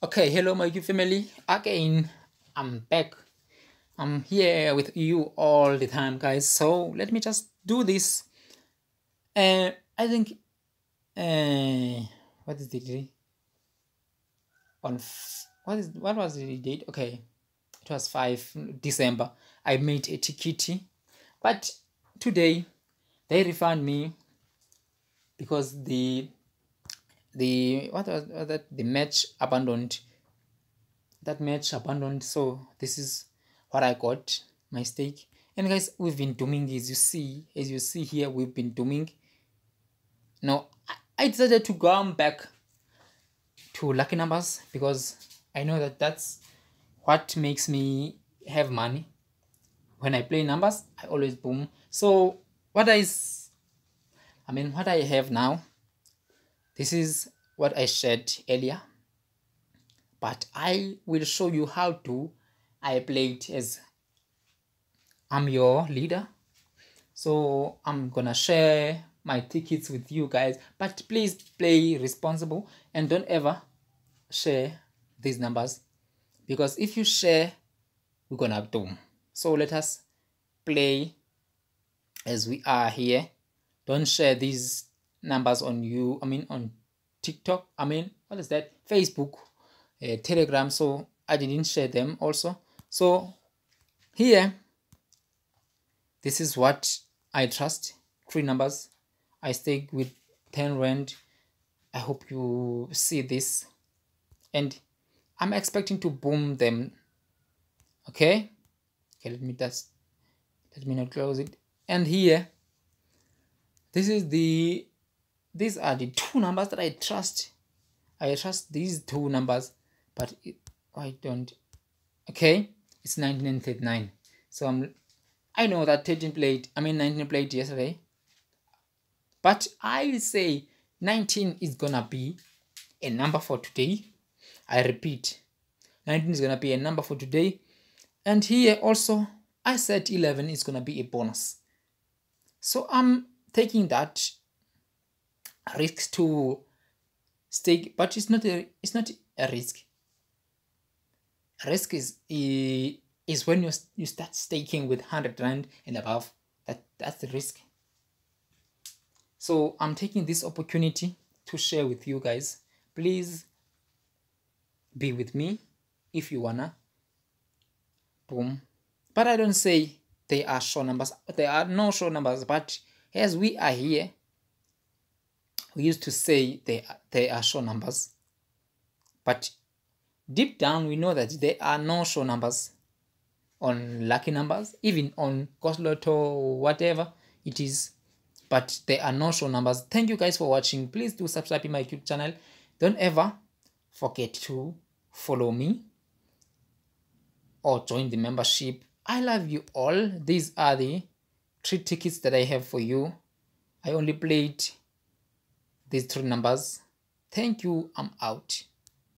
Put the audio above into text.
Okay, hello my YouTube family. Again, I'm back. I'm here with you all the time, guys. So let me just do this. Uh, I think, uh, what is the date? On what is what was the date? Okay, it was five December. I made a ticket, but today they refund me because the the what was, that the match abandoned that match abandoned so this is what i got my stake and guys we've been doing as you see as you see here we've been doing now I, decided to on back to lucky numbers because i know that that's what makes me have money when i play numbers i always boom so what is i mean what i have now this is what I shared earlier, but I will show you how to I play it as I'm your leader. So I'm gonna share my tickets with you guys, but please play responsible and don't ever share these numbers because if you share, we're gonna have doom. So let us play as we are here. Don't share these numbers on you i mean on tiktok i mean what is that facebook uh, telegram so i didn't share them also so here this is what i trust three numbers i stake with 10 rand i hope you see this and i'm expecting to boom them okay okay let me just let me not close it and here this is the these are the two numbers that I trust. I trust these two numbers, but it, I don't. Okay, it's 1939. So I'm, I know that 13 played, I mean 19 played yesterday. But I say 19 is gonna be a number for today. I repeat, 19 is gonna be a number for today. And here also, I said 11 is gonna be a bonus. So I'm taking that risk to stake, but it's not a it's not a risk. Risk is is when you you start staking with hundred rand and above. That that's the risk. So I'm taking this opportunity to share with you guys. Please be with me if you wanna. Boom. But I don't say they are show numbers. There are no show numbers, but as we are here, we used to say they, they are show numbers. But deep down, we know that there are no show numbers on lucky numbers, even on coslot Lotto or whatever it is. But there are no show numbers. Thank you guys for watching. Please do subscribe to my YouTube channel. Don't ever forget to follow me or join the membership. I love you all. These are the three tickets that I have for you. I only played these three numbers. Thank you. I'm out.